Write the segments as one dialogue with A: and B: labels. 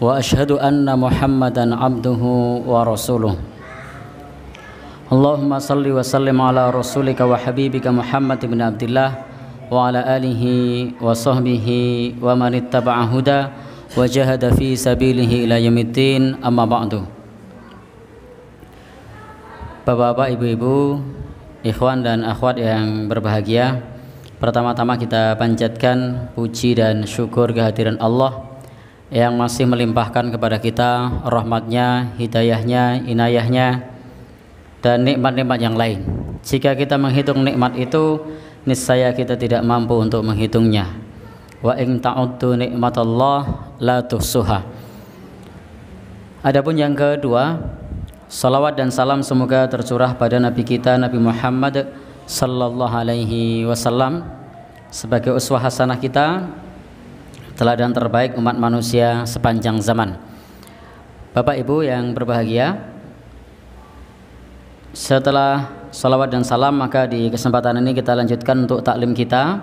A: واشهد ان محمدا عبده ورسوله اللهم صل وسلم على رسولك وحبيبك محمد بن عبد الله وعلى اله وصحبه ومن اتبع هدى وجهد في سبيله الى يوم الدين اما بعد Bapak-bapak, ibu-ibu, ikhwan dan akhwat yang berbahagia, pertama-tama kita panjatkan puji dan syukur kehadiran Allah yang masih melimpahkan kepada kita rahmatnya, hidayahnya, inayahnya dan nikmat-nikmat yang lain. Jika kita menghitung nikmat itu, niscaya kita tidak mampu untuk menghitungnya. Wa in ta'uddu nikmatallah la tuhsuha. Adapun yang kedua, salawat dan salam semoga tercurah pada nabi kita Nabi Muhammad sallallahu alaihi wasallam sebagai uswah hasanah kita teladan terbaik umat manusia sepanjang zaman. Bapak Ibu yang berbahagia, setelah salawat dan salam maka di kesempatan ini kita lanjutkan untuk taklim kita.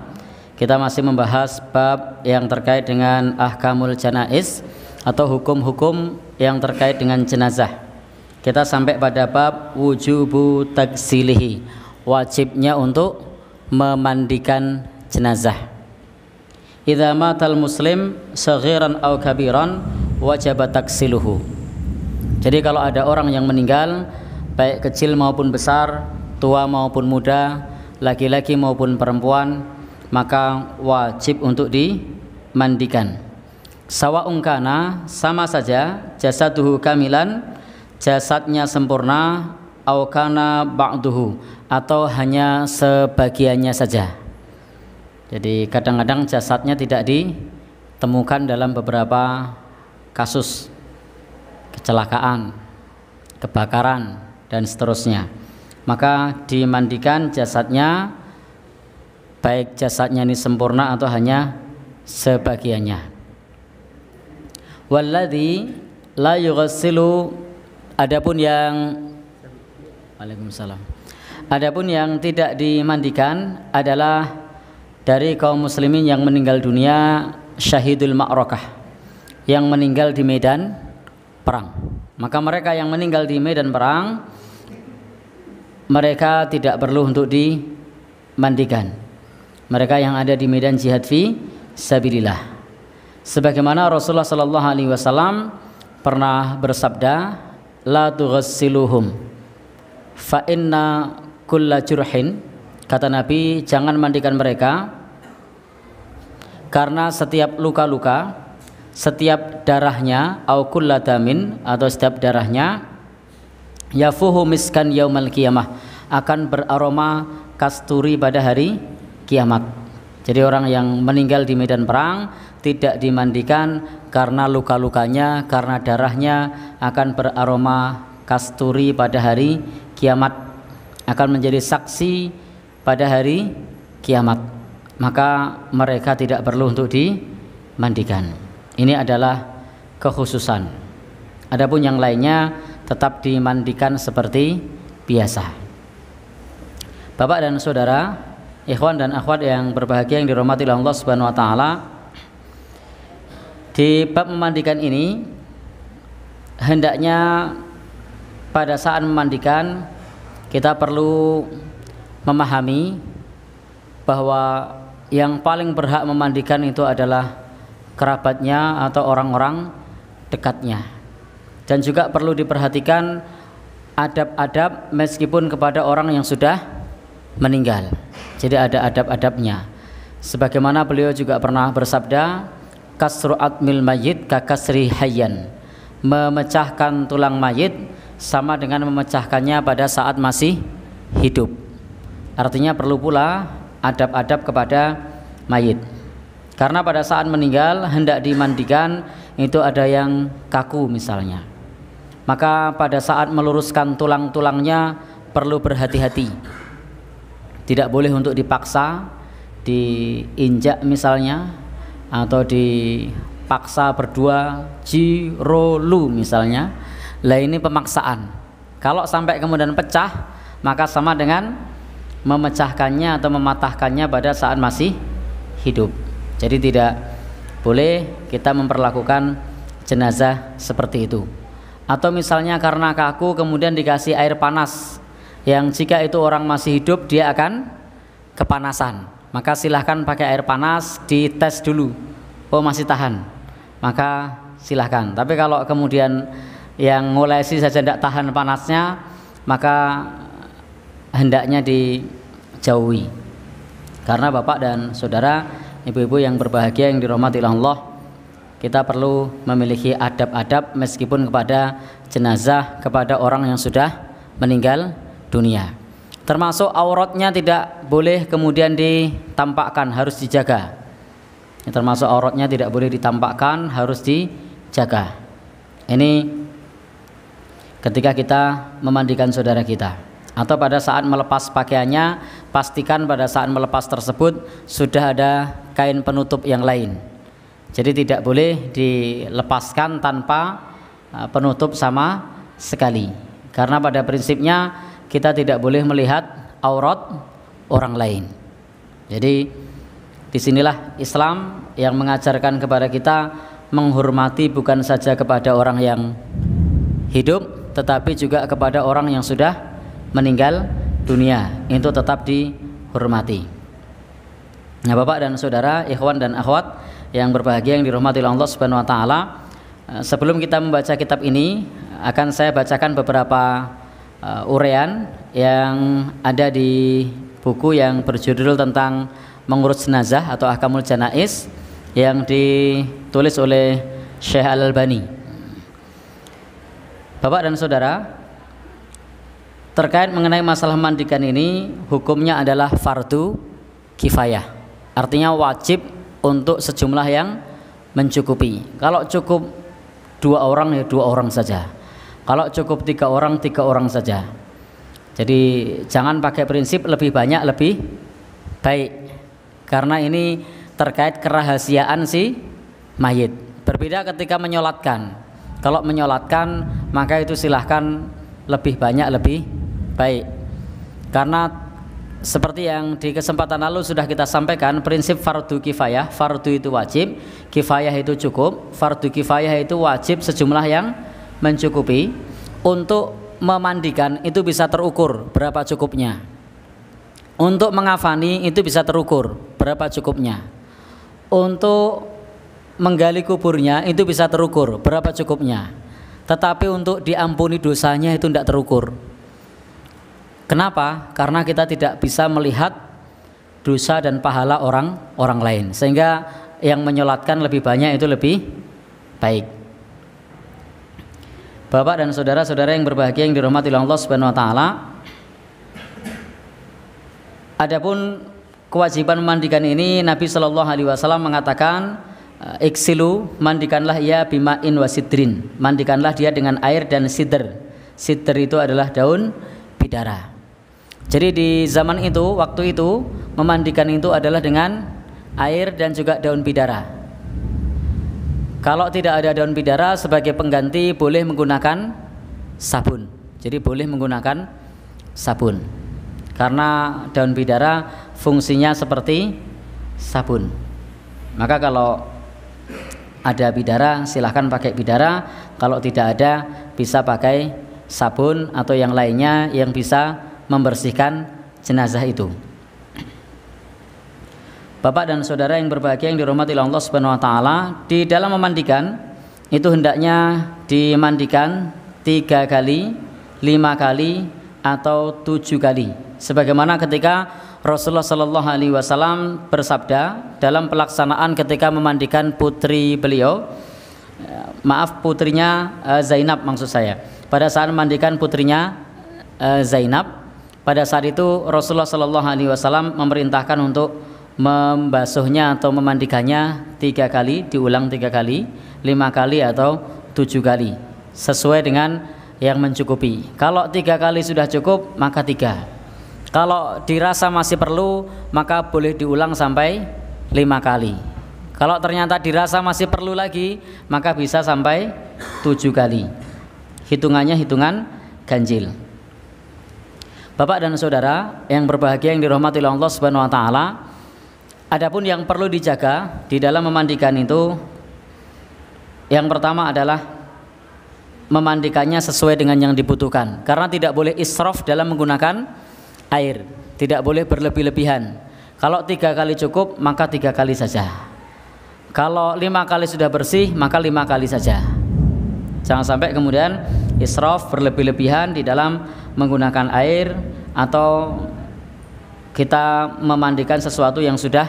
A: Kita masih membahas bab yang terkait dengan ahkamul janais atau hukum-hukum yang terkait dengan jenazah. Kita sampai pada bab wujubu taksilihi, wajibnya untuk memandikan jenazah idza matal muslim saghiran aw kabiran wajib taksiluhu jadi kalau ada orang yang meninggal baik kecil maupun besar tua maupun muda laki-laki maupun perempuan maka wajib untuk dimandikan sawa ungkana sama saja jasaduhu kamilan jasadnya sempurna aukana ba'duhu atau hanya sebagiannya saja jadi kadang-kadang jasadnya tidak ditemukan dalam beberapa kasus kecelakaan, kebakaran dan seterusnya. Maka dimandikan jasadnya baik jasadnya ini sempurna atau hanya sebagiannya. Walladzi la yughsilu adapun yang Waalaikumsalam. Adapun yang tidak dimandikan adalah dari kaum muslimin yang meninggal dunia syahidul ma'rakah yang meninggal di medan perang. Maka mereka yang meninggal di medan perang mereka tidak perlu untuk dimandikan. Mereka yang ada di medan jihad fi sabilillah. Sebagaimana Rasulullah sallallahu alaihi wasallam pernah bersabda, "La tughassiluhum fa inna kulla Kata Nabi, "Jangan mandikan mereka karena setiap luka-luka setiap darahnya au ladamin atau setiap darahnya yafuhu miskan yaumal kiamah akan beraroma kasturi pada hari kiamat jadi orang yang meninggal di medan perang tidak dimandikan karena luka-lukanya karena darahnya akan beraroma kasturi pada hari kiamat akan menjadi saksi pada hari kiamat maka mereka tidak perlu untuk dimandikan. Ini adalah kekhususan. Adapun yang lainnya tetap dimandikan seperti biasa. Bapak dan saudara, ikhwan dan akhwat yang berbahagia yang dirahmati oleh Allah Subhanahu wa taala. Di bab memandikan ini hendaknya pada saat memandikan kita perlu memahami bahwa yang paling berhak memandikan itu adalah kerabatnya atau orang-orang dekatnya. Dan juga perlu diperhatikan adab-adab meskipun kepada orang yang sudah meninggal. Jadi ada adab-adabnya. Sebagaimana beliau juga pernah bersabda, kasru atmil mayit kakasri hayyan. Memecahkan tulang mayit sama dengan memecahkannya pada saat masih hidup. Artinya perlu pula adab-adab kepada mayit. Karena pada saat meninggal hendak dimandikan itu ada yang kaku misalnya. Maka pada saat meluruskan tulang-tulangnya perlu berhati-hati. Tidak boleh untuk dipaksa, diinjak misalnya atau dipaksa berdua jirolu misalnya. Lah ini pemaksaan. Kalau sampai kemudian pecah maka sama dengan memecahkannya atau mematahkannya pada saat masih hidup. Jadi tidak boleh kita memperlakukan jenazah seperti itu. Atau misalnya karena kaku kemudian dikasih air panas yang jika itu orang masih hidup dia akan kepanasan. Maka silahkan pakai air panas dites dulu. Oh masih tahan. Maka silahkan. Tapi kalau kemudian yang ngolesi saja tidak tahan panasnya maka hendaknya di jauhi. Karena bapak dan saudara, ibu-ibu yang berbahagia yang dirahmati Allah, kita perlu memiliki adab-adab meskipun kepada jenazah kepada orang yang sudah meninggal dunia. Termasuk auratnya tidak boleh kemudian ditampakkan, harus dijaga. Termasuk auratnya tidak boleh ditampakkan, harus dijaga. Ini ketika kita memandikan saudara kita atau pada saat melepas pakaiannya pastikan pada saat melepas tersebut sudah ada kain penutup yang lain. Jadi tidak boleh dilepaskan tanpa e, penutup sama sekali. Karena pada prinsipnya kita tidak boleh melihat aurat orang lain. Jadi disinilah Islam yang mengajarkan kepada kita menghormati bukan saja kepada orang yang hidup tetapi juga kepada orang yang sudah meninggal dunia itu tetap dihormati. Nah, Bapak dan Saudara, ikhwan dan akhwat yang berbahagia yang dirahmati Allah Subhanahu wa taala, eh, sebelum kita membaca kitab ini akan saya bacakan beberapa uh, urean yang ada di buku yang berjudul tentang mengurus jenazah atau ahkamul janais yang ditulis oleh Syekh Al-Albani. Bapak dan Saudara, terkait mengenai masalah mandikan ini hukumnya adalah fardu kifayah artinya wajib untuk sejumlah yang mencukupi kalau cukup dua orang ya dua orang saja kalau cukup tiga orang tiga orang saja jadi jangan pakai prinsip lebih banyak lebih baik karena ini terkait kerahasiaan si mayit berbeda ketika menyolatkan kalau menyolatkan maka itu silahkan lebih banyak lebih Baik. Karena seperti yang di kesempatan lalu sudah kita sampaikan prinsip fardu kifayah, fardu itu wajib, kifayah itu cukup, fardu kifayah itu wajib sejumlah yang mencukupi. Untuk memandikan itu bisa terukur berapa cukupnya. Untuk mengafani itu bisa terukur berapa cukupnya. Untuk menggali kuburnya itu bisa terukur berapa cukupnya. Tetapi untuk diampuni dosanya itu tidak terukur. Kenapa? Karena kita tidak bisa melihat dosa dan pahala orang orang lain. Sehingga yang menyolatkan lebih banyak itu lebih baik. Bapak dan saudara-saudara yang berbahagia yang dirahmati Allah Subhanahu wa taala. Adapun kewajiban memandikan ini Nabi Shallallahu alaihi wasallam mengatakan eh, iksilu mandikanlah ia bimain wasidrin. Mandikanlah dia dengan air dan sidr. Sidr itu adalah daun bidara. Jadi di zaman itu, waktu itu memandikan itu adalah dengan air dan juga daun bidara. Kalau tidak ada daun bidara sebagai pengganti boleh menggunakan sabun. Jadi boleh menggunakan sabun. Karena daun bidara fungsinya seperti sabun. Maka kalau ada bidara silahkan pakai bidara, kalau tidak ada bisa pakai sabun atau yang lainnya yang bisa membersihkan jenazah itu. Bapak dan saudara yang berbahagia yang dirahmati Allah Subhanahu wa taala, di dalam memandikan itu hendaknya dimandikan tiga kali, lima kali atau tujuh kali. Sebagaimana ketika Rasulullah Shallallahu Alaihi Wasallam bersabda dalam pelaksanaan ketika memandikan putri beliau, maaf putrinya eh, Zainab maksud saya. Pada saat memandikan putrinya eh, Zainab pada saat itu Rasulullah Shallallahu Alaihi Wasallam memerintahkan untuk membasuhnya atau memandikannya tiga kali, diulang tiga kali, lima kali atau tujuh kali, sesuai dengan yang mencukupi. Kalau tiga kali sudah cukup, maka tiga. Kalau dirasa masih perlu, maka boleh diulang sampai lima kali. Kalau ternyata dirasa masih perlu lagi, maka bisa sampai tujuh kali. Hitungannya hitungan ganjil. Bapak dan saudara yang berbahagia yang dirahmati oleh Allah Subhanahu wa taala, adapun yang perlu dijaga di dalam memandikan itu yang pertama adalah memandikannya sesuai dengan yang dibutuhkan karena tidak boleh israf dalam menggunakan air, tidak boleh berlebih-lebihan. Kalau tiga kali cukup, maka tiga kali saja. Kalau lima kali sudah bersih, maka lima kali saja. Jangan sampai kemudian israf berlebih-lebihan di dalam menggunakan air atau kita memandikan sesuatu yang sudah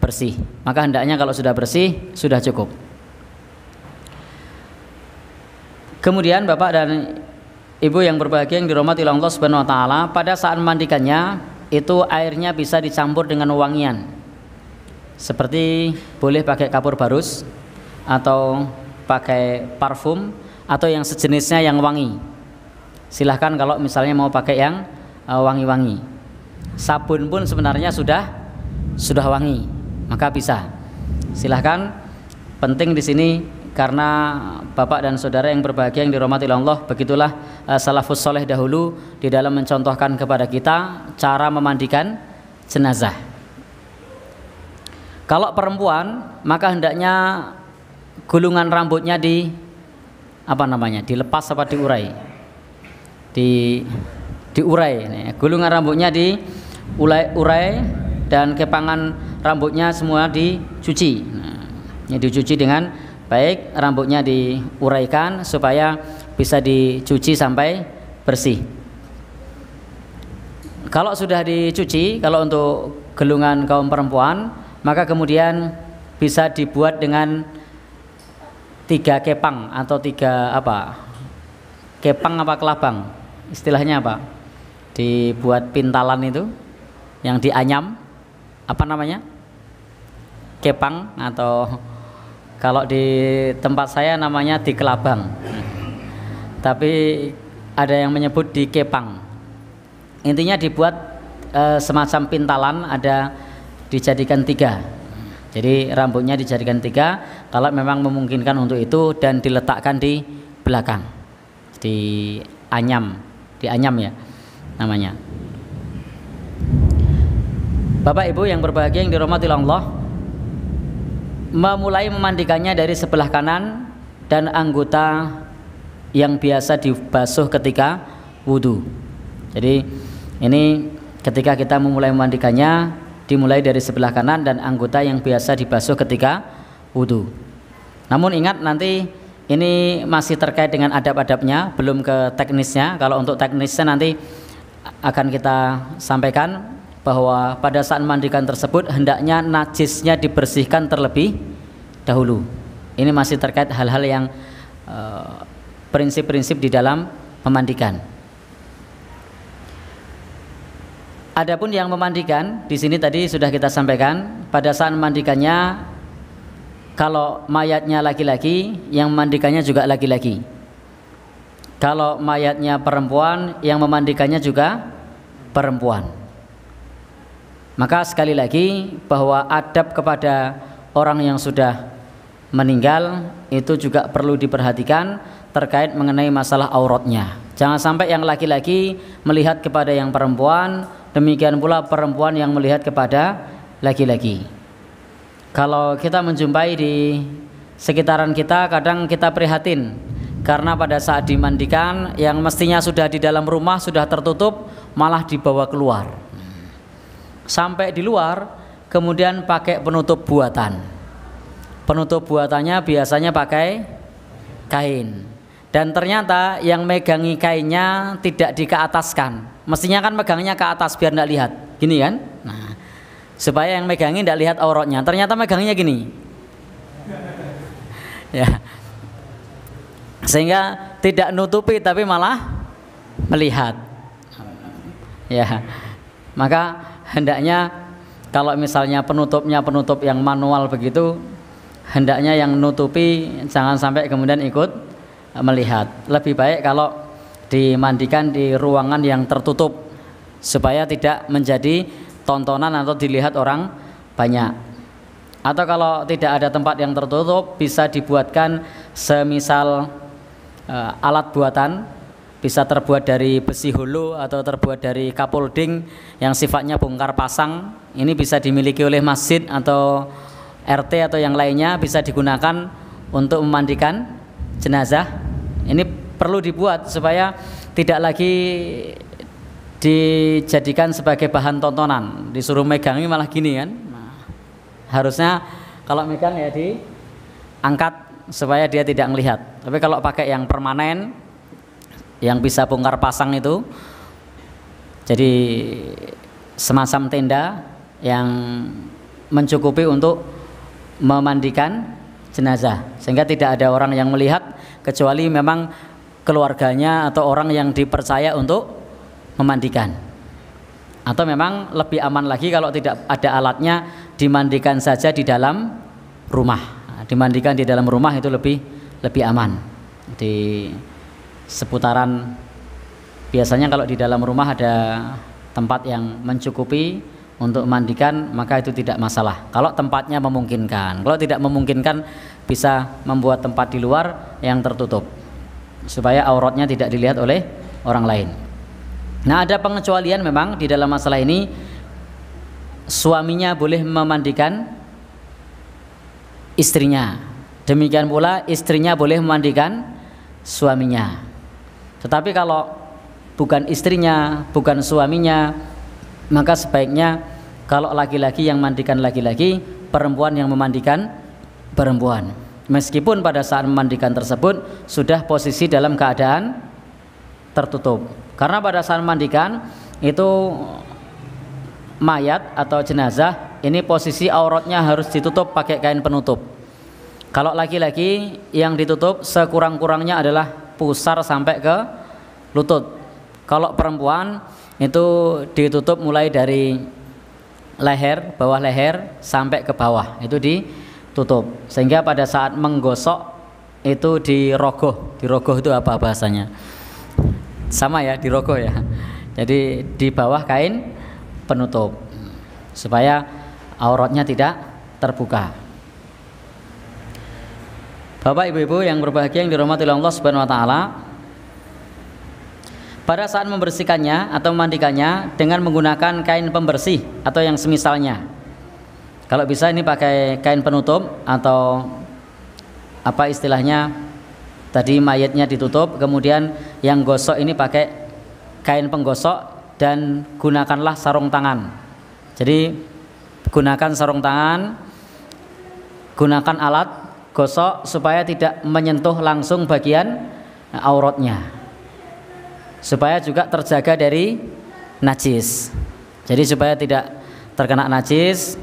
A: bersih. Maka hendaknya kalau sudah bersih sudah cukup. Kemudian Bapak dan Ibu yang berbahagia yang dirahmati Allah Subhanahu wa taala, pada saat memandikannya itu airnya bisa dicampur dengan wangian. Seperti boleh pakai kapur barus atau pakai parfum atau yang sejenisnya yang wangi silahkan kalau misalnya mau pakai yang eh, wangi-wangi sabun pun sebenarnya sudah sudah wangi maka bisa silahkan penting di sini karena bapak dan saudara yang berbahagia yang dirahmati Allah begitulah eh, salafus soleh dahulu di dalam mencontohkan kepada kita cara memandikan jenazah kalau perempuan maka hendaknya gulungan rambutnya di apa namanya dilepas apa diurai di diurai gulungan rambutnya di ulai urai dan kepangan rambutnya semua dicuci nah, dicuci dengan baik rambutnya diuraikan supaya bisa dicuci sampai bersih kalau sudah dicuci kalau untuk gelungan kaum perempuan maka kemudian bisa dibuat dengan tiga kepang atau tiga apa kepang apa kelabang istilahnya apa dibuat pintalan itu yang dianyam apa namanya kepang atau kalau di tempat saya namanya di kelabang tapi ada yang menyebut di kepang intinya dibuat e, semacam pintalan ada dijadikan tiga jadi rambutnya dijadikan tiga kalau memang memungkinkan untuk itu dan diletakkan di belakang di anyam dianyam ya namanya Bapak Ibu yang berbahagia yang dirahmati Allah memulai memandikannya dari sebelah kanan dan anggota yang biasa dibasuh ketika wudhu jadi ini ketika kita memulai memandikannya dimulai dari sebelah kanan dan anggota yang biasa dibasuh ketika wudhu namun ingat nanti ini masih terkait dengan adab-adabnya, belum ke teknisnya. Kalau untuk teknisnya nanti akan kita sampaikan bahwa pada saat mandikan tersebut hendaknya najisnya dibersihkan terlebih dahulu. Ini masih terkait hal-hal yang eh, prinsip-prinsip uh, di dalam memandikan. Adapun yang memandikan di sini tadi sudah kita sampaikan pada saat memandikannya kalau mayatnya laki-laki yang memandikannya juga laki-laki kalau mayatnya perempuan yang memandikannya juga perempuan maka sekali lagi bahwa adab kepada orang yang sudah meninggal itu juga perlu diperhatikan terkait mengenai masalah auratnya jangan sampai yang laki-laki melihat kepada yang perempuan demikian pula perempuan yang melihat kepada laki-laki kalau kita menjumpai di sekitaran kita kadang kita prihatin karena pada saat dimandikan yang mestinya sudah di dalam rumah sudah tertutup malah dibawa keluar sampai di luar kemudian pakai penutup buatan penutup buatannya biasanya pakai kain dan ternyata yang megangi kainnya tidak dikeataskan mestinya kan megangnya ke atas biar tidak lihat gini kan nah supaya yang megangin tidak lihat auratnya ternyata megangnya gini ya sehingga tidak nutupi tapi malah melihat ya maka hendaknya kalau misalnya penutupnya penutup yang manual begitu hendaknya yang nutupi jangan sampai kemudian ikut melihat lebih baik kalau dimandikan di ruangan yang tertutup supaya tidak menjadi tontonan atau dilihat orang banyak. Atau kalau tidak ada tempat yang tertutup bisa dibuatkan semisal e, alat buatan bisa terbuat dari besi hulu atau terbuat dari kapolding yang sifatnya bongkar pasang. Ini bisa dimiliki oleh masjid atau RT atau yang lainnya bisa digunakan untuk memandikan jenazah. Ini perlu dibuat supaya tidak lagi dijadikan sebagai bahan tontonan disuruh megang ini malah gini kan nah, harusnya kalau megang ya diangkat supaya dia tidak melihat tapi kalau pakai yang permanen yang bisa bongkar pasang itu jadi semacam tenda yang mencukupi untuk memandikan jenazah sehingga tidak ada orang yang melihat kecuali memang keluarganya atau orang yang dipercaya untuk memandikan. Atau memang lebih aman lagi kalau tidak ada alatnya dimandikan saja di dalam rumah. Dimandikan di dalam rumah itu lebih lebih aman. Di seputaran biasanya kalau di dalam rumah ada tempat yang mencukupi untuk mandikan maka itu tidak masalah kalau tempatnya memungkinkan kalau tidak memungkinkan bisa membuat tempat di luar yang tertutup supaya auratnya tidak dilihat oleh orang lain Nah, ada pengecualian memang di dalam masalah ini suaminya boleh memandikan istrinya. Demikian pula istrinya boleh memandikan suaminya. Tetapi kalau bukan istrinya, bukan suaminya, maka sebaiknya kalau laki-laki yang mandikan laki-laki, perempuan yang memandikan perempuan. Meskipun pada saat memandikan tersebut sudah posisi dalam keadaan tertutup karena pada saat mandikan itu mayat atau jenazah ini posisi auratnya harus ditutup pakai kain penutup. Kalau laki-laki yang ditutup sekurang-kurangnya adalah pusar sampai ke lutut. Kalau perempuan itu ditutup mulai dari leher, bawah leher sampai ke bawah. Itu ditutup. Sehingga pada saat menggosok itu dirogoh. Dirogoh itu apa bahasanya? sama ya di rogo ya. Jadi di bawah kain penutup supaya auratnya tidak terbuka. Bapak Ibu-ibu yang berbahagia yang dirahmati Allah Subhanahu wa taala, pada saat membersihkannya atau memandikannya dengan menggunakan kain pembersih atau yang semisalnya. Kalau bisa ini pakai kain penutup atau apa istilahnya tadi mayatnya ditutup kemudian yang gosok ini pakai kain penggosok dan gunakanlah sarung tangan jadi gunakan sarung tangan gunakan alat gosok supaya tidak menyentuh langsung bagian eh, auratnya supaya juga terjaga dari najis jadi supaya tidak terkena najis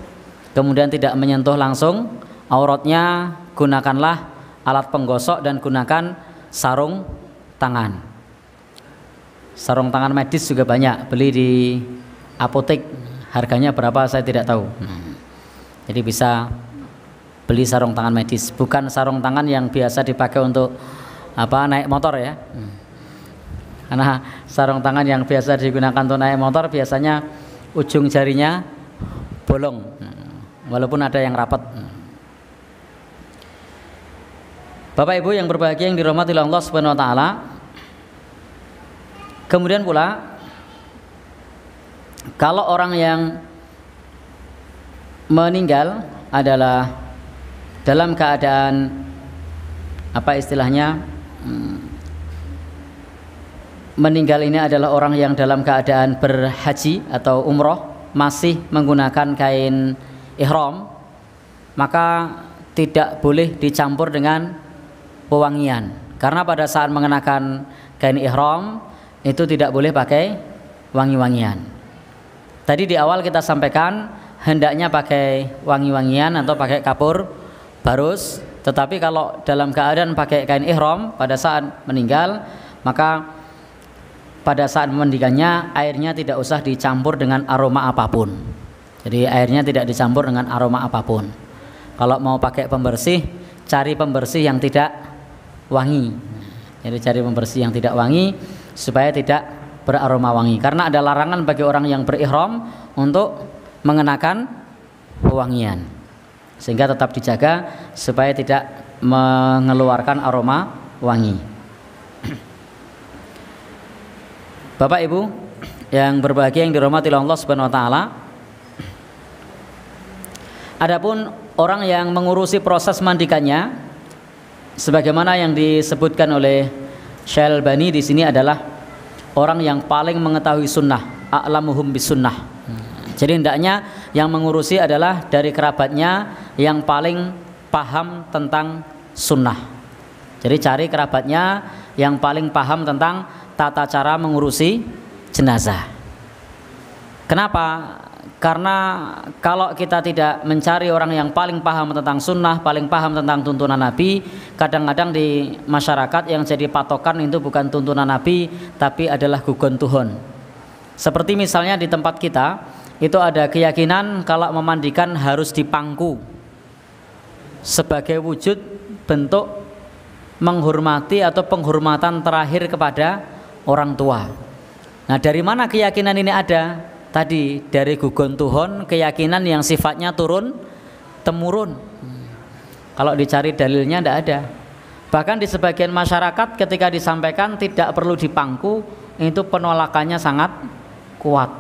A: kemudian tidak menyentuh langsung auratnya gunakanlah alat penggosok dan gunakan sarung tangan. Sarung tangan medis juga banyak, beli di apotek. Harganya berapa saya tidak tahu. Hmm. Jadi bisa beli sarung tangan medis, bukan sarung tangan yang biasa dipakai untuk apa naik motor ya. Hmm. Karena sarung tangan yang biasa digunakan untuk naik motor biasanya ujung jarinya bolong, hmm. walaupun ada yang rapat. Bapak Ibu yang berbahagia yang dirahmati Allah Subhanahu wa taala, Kemudian pula kalau orang yang meninggal adalah dalam keadaan apa istilahnya hmm, meninggal ini adalah orang yang dalam keadaan berhaji atau umroh masih menggunakan kain ihram maka tidak boleh dicampur dengan pewangian karena pada saat mengenakan kain ihram itu tidak boleh pakai wangi-wangian. Tadi di awal kita sampaikan hendaknya pakai wangi-wangian atau pakai kapur barus, tetapi kalau dalam keadaan pakai kain ihram pada saat meninggal, maka pada saat memandikannya airnya tidak usah dicampur dengan aroma apapun. Jadi airnya tidak dicampur dengan aroma apapun. Kalau mau pakai pembersih, cari pembersih yang tidak wangi. Jadi cari pembersih yang tidak wangi supaya tidak beraroma wangi karena ada larangan bagi orang yang berihram untuk mengenakan pewangian sehingga tetap dijaga supaya tidak mengeluarkan aroma wangi Bapak Ibu yang berbahagia yang dirahmati Allah Subhanahu wa taala Adapun orang yang mengurusi proses mandikannya sebagaimana yang disebutkan oleh Syalbani di sini adalah orang yang paling mengetahui sunnah, a'lamuhum bis sunnah. Jadi hendaknya yang mengurusi adalah dari kerabatnya yang paling paham tentang sunnah. Jadi cari kerabatnya yang paling paham tentang tata cara mengurusi jenazah. Kenapa karena kalau kita tidak mencari orang yang paling paham tentang sunnah, paling paham tentang tuntunan Nabi, kadang-kadang di masyarakat yang jadi patokan itu bukan tuntunan Nabi, tapi adalah gugon Tuhan. Seperti misalnya di tempat kita, itu ada keyakinan kalau memandikan harus dipangku sebagai wujud bentuk menghormati atau penghormatan terakhir kepada orang tua. Nah, dari mana keyakinan ini ada? tadi dari gugon Tuhon keyakinan yang sifatnya turun temurun kalau dicari dalilnya tidak ada bahkan di sebagian masyarakat ketika disampaikan tidak perlu dipangku itu penolakannya sangat kuat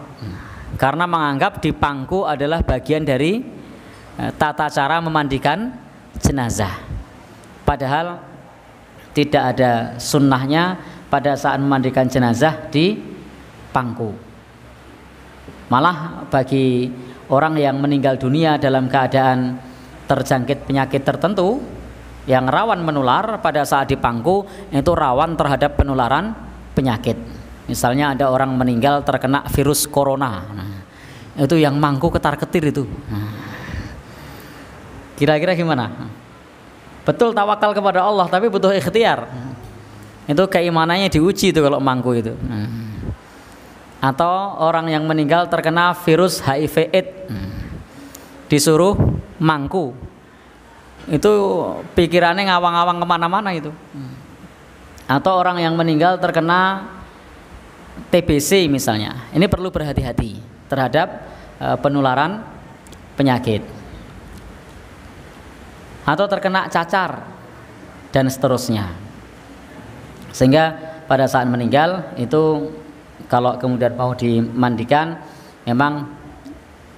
A: karena menganggap dipangku adalah bagian dari eh, tata cara memandikan jenazah padahal tidak ada sunnahnya pada saat memandikan jenazah di pangku Malah bagi orang yang meninggal dunia dalam keadaan terjangkit penyakit tertentu yang rawan menular pada saat dipangku itu rawan terhadap penularan penyakit. Misalnya ada orang meninggal terkena virus corona. Nah, itu yang mangku ketar-ketir itu. Nah, kira-kira gimana? Betul tawakal kepada Allah tapi butuh ikhtiar. Itu keimanannya diuji itu kalau mangku itu. Nah atau orang yang meninggal terkena virus HIV AIDS disuruh mangku itu pikirannya ngawang-awang kemana-mana itu atau orang yang meninggal terkena TBC misalnya ini perlu berhati-hati terhadap e, penularan penyakit atau terkena cacar dan seterusnya sehingga pada saat meninggal itu kalau kemudian mau dimandikan memang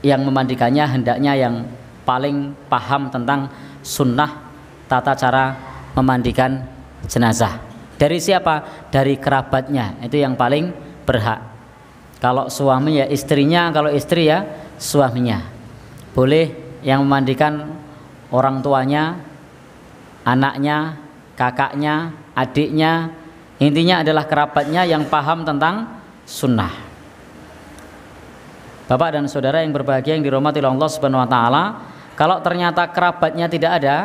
A: yang memandikannya hendaknya yang paling paham tentang sunnah tata cara memandikan jenazah dari siapa dari kerabatnya itu yang paling berhak kalau suami ya istrinya kalau istri ya suaminya boleh yang memandikan orang tuanya anaknya kakaknya adiknya intinya adalah kerabatnya yang paham tentang sunnah. Bapak dan saudara yang berbahagia yang dirahmati Allah Subhanahu wa taala, kalau ternyata kerabatnya tidak ada,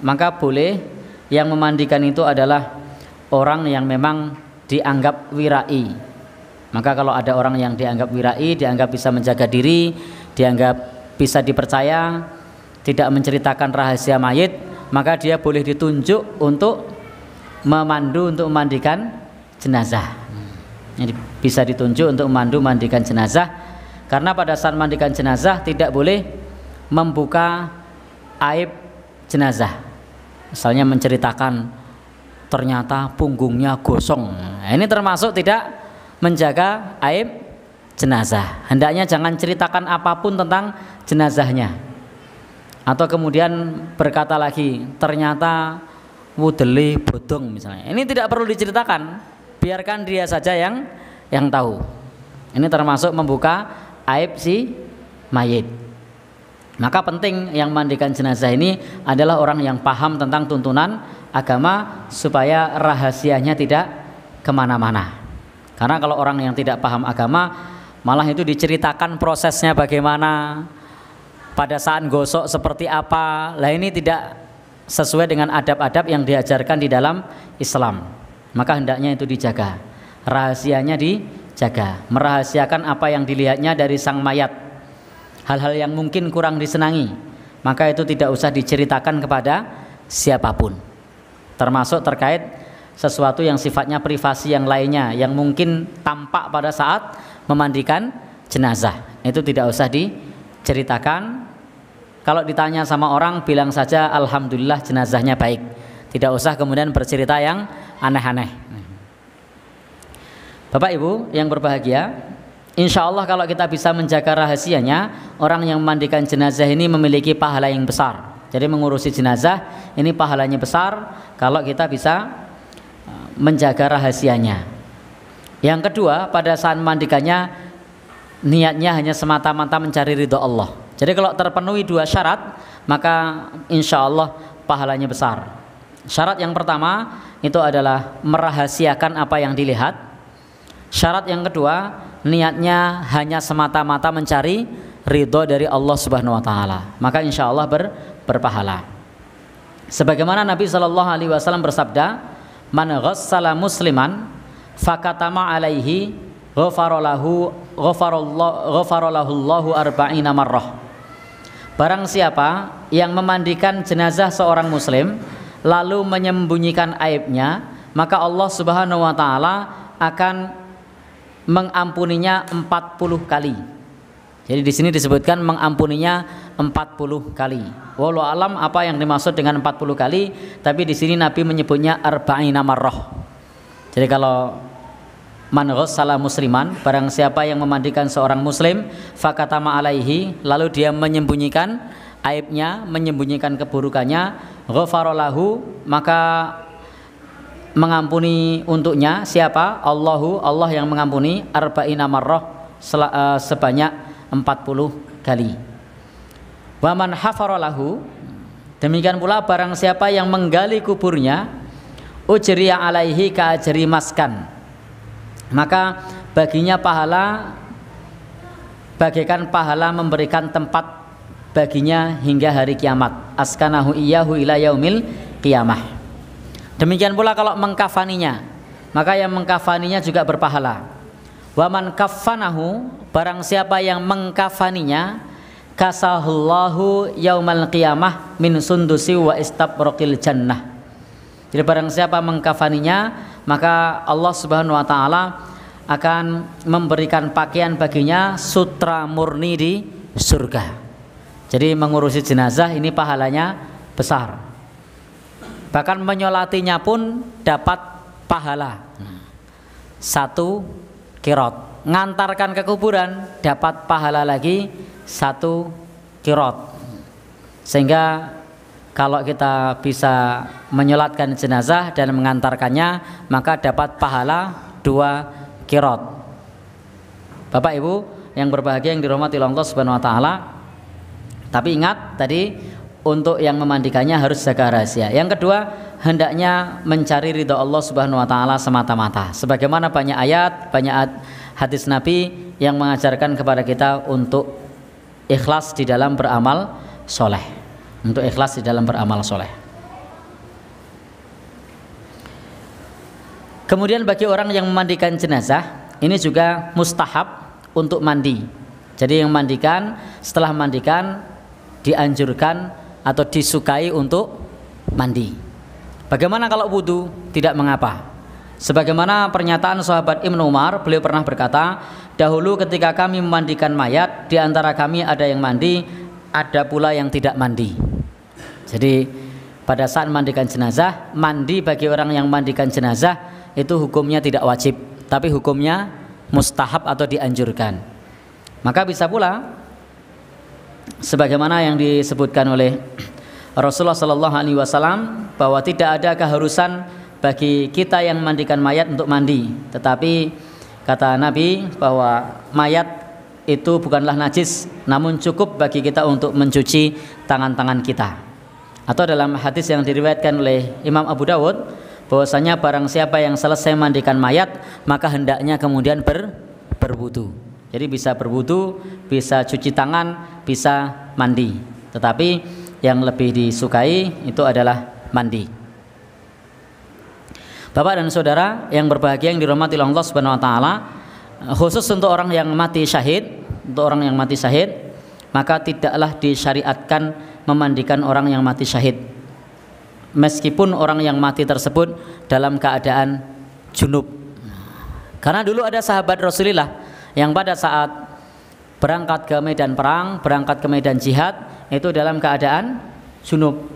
A: maka boleh yang memandikan itu adalah orang yang memang dianggap wirai. Maka kalau ada orang yang dianggap wirai, dianggap bisa menjaga diri, dianggap bisa dipercaya, tidak menceritakan rahasia mayit, maka dia boleh ditunjuk untuk memandu untuk memandikan jenazah. Jadi bisa ditunjuk untuk mandu mandikan jenazah karena pada saat mandikan jenazah tidak boleh membuka aib jenazah. Misalnya menceritakan ternyata punggungnya gosong. Nah, ini termasuk tidak menjaga aib jenazah. Hendaknya jangan ceritakan apapun tentang jenazahnya. Atau kemudian berkata lagi, ternyata wudeli bodong misalnya. Ini tidak perlu diceritakan biarkan dia saja yang yang tahu ini termasuk membuka aib si mayit maka penting yang mandikan jenazah ini adalah orang yang paham tentang tuntunan agama supaya rahasianya tidak kemana-mana karena kalau orang yang tidak paham agama malah itu diceritakan prosesnya bagaimana pada saat gosok seperti apa lah ini tidak sesuai dengan adab-adab yang diajarkan di dalam Islam maka hendaknya itu dijaga rahasianya dijaga merahasiakan apa yang dilihatnya dari sang mayat hal-hal yang mungkin kurang disenangi maka itu tidak usah diceritakan kepada siapapun termasuk terkait sesuatu yang sifatnya privasi yang lainnya yang mungkin tampak pada saat memandikan jenazah itu tidak usah diceritakan kalau ditanya sama orang bilang saja alhamdulillah jenazahnya baik tidak usah kemudian bercerita yang aneh-aneh. Bapak Ibu yang berbahagia, insya Allah kalau kita bisa menjaga rahasianya, orang yang memandikan jenazah ini memiliki pahala yang besar. Jadi mengurusi jenazah ini pahalanya besar kalau kita bisa e, menjaga rahasianya. Yang kedua, pada saat mandikannya niatnya hanya semata-mata mencari ridho Allah. Jadi kalau terpenuhi dua syarat, maka insya Allah pahalanya besar. Syarat yang pertama itu adalah merahasiakan apa yang dilihat. Syarat yang kedua, niatnya hanya semata-mata mencari ridho dari Allah Subhanahu wa taala. Maka insya Allah ber, berpahala. Sebagaimana Nabi Shallallahu alaihi wasallam bersabda, "Man ghassala musliman fakatama alaihi ghafarolahu ghafarallahu Allahu arba'ina marrah." Barang siapa yang memandikan jenazah seorang muslim, lalu menyembunyikan aibnya, maka Allah Subhanahu wa taala akan mengampuninya 40 kali. Jadi di sini disebutkan mengampuninya 40 kali. Walau alam apa yang dimaksud dengan 40 kali, tapi di sini Nabi menyebutnya arba'ina marrah. Jadi kalau man salah musliman, barang siapa yang memandikan seorang muslim, fakatama alaihi, lalu dia menyembunyikan aibnya, menyembunyikan keburukannya, ghafarolahu maka mengampuni untuknya siapa? Allahu Allah yang mengampuni arba'ina marrah eh, sebanyak 40 kali. Wa hafarolahu demikian pula barang siapa yang menggali kuburnya ujriya alaihi ka maskan maka baginya pahala bagaikan pahala memberikan tempat baginya hingga hari kiamat askanahu iyyahu ila yaumil kiamah demikian pula kalau mengkafaninya maka yang mengkafaninya juga berpahala man kafanahu barang siapa yang mengkafaninya kasahullahu yaumal kiamah min sundusi wa istabrokil jannah jadi barang siapa mengkafaninya maka Allah subhanahu wa ta'ala akan memberikan pakaian baginya sutra murni di surga jadi mengurusi jenazah ini pahalanya besar. Bahkan menyolatinya pun dapat pahala. Satu kirot. Ngantarkan ke kuburan dapat pahala lagi satu kirot. Sehingga kalau kita bisa menyolatkan jenazah dan mengantarkannya maka dapat pahala dua kirot. Bapak Ibu yang berbahagia yang dirahmati Allah Subhanahu wa taala, tapi ingat tadi untuk yang memandikannya harus jaga rahasia. Yang kedua, hendaknya mencari ridho Allah Subhanahu wa taala semata-mata. Sebagaimana banyak ayat, banyak hadis Nabi yang mengajarkan kepada kita untuk ikhlas di dalam beramal soleh. Untuk ikhlas di dalam beramal soleh. Kemudian bagi orang yang memandikan jenazah, ini juga mustahab untuk mandi. Jadi yang mandikan, setelah mandikan dianjurkan atau disukai untuk mandi. Bagaimana kalau wudhu? Tidak mengapa. Sebagaimana pernyataan sahabat Ibnu Umar, beliau pernah berkata, "Dahulu ketika kami memandikan mayat, di antara kami ada yang mandi, ada pula yang tidak mandi." Jadi, pada saat mandikan jenazah, mandi bagi orang yang mandikan jenazah itu hukumnya tidak wajib, tapi hukumnya mustahab atau dianjurkan. Maka bisa pula sebagaimana yang disebutkan oleh Rasulullah Shallallahu Alaihi Wasallam bahwa tidak ada keharusan bagi kita yang mandikan mayat untuk mandi, tetapi kata Nabi bahwa mayat itu bukanlah najis, namun cukup bagi kita untuk mencuci tangan-tangan kita. Atau dalam hadis yang diriwayatkan oleh Imam Abu Dawud, bahwasanya barang siapa yang selesai mandikan mayat, maka hendaknya kemudian ber, berwudu. Jadi bisa berwudu, bisa cuci tangan, bisa mandi. Tetapi yang lebih disukai itu adalah mandi. Bapak dan saudara yang berbahagia yang dirahmati Allah Subhanahu wa taala, khusus untuk orang yang mati syahid, untuk orang yang mati syahid, maka tidaklah disyariatkan memandikan orang yang mati syahid. Meskipun orang yang mati tersebut dalam keadaan junub. Karena dulu ada sahabat Rasulullah yang pada saat berangkat ke medan perang, berangkat ke medan jihad itu dalam keadaan junub.